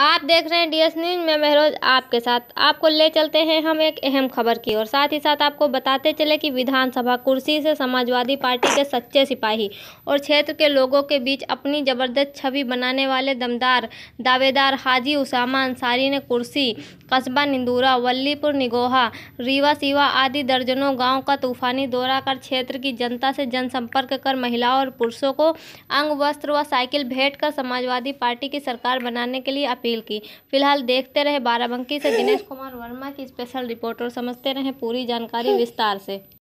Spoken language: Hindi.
आप देख रहे हैं डीएस न्यूज में महरोज आपके साथ आपको ले चलते हैं हम एक अहम खबर की और साथ ही साथ आपको बताते चले कि विधानसभा कुर्सी से समाजवादी पार्टी के सच्चे सिपाही और क्षेत्र के लोगों के बीच अपनी जबरदस्त छवि बनाने वाले दमदार दावेदार हाजी उसामा अंसारी ने कुर्सी कस्बा निंदूरा वल्लीपुर निगोहा रीवा सीवा आदि दर्जनों गाँव का तूफानी दौरा कर क्षेत्र की जनता से जनसंपर्क कर महिलाओं और पुरुषों को अंग वस्त्र व साइकिल भेंट कर समाजवादी पार्टी की सरकार बनाने के लिए अपील अपील की फिलहाल देखते रहे बाराबंकी से दिनेश कुमार वर्मा की स्पेशल रिपोर्ट और समझते रहे पूरी जानकारी विस्तार से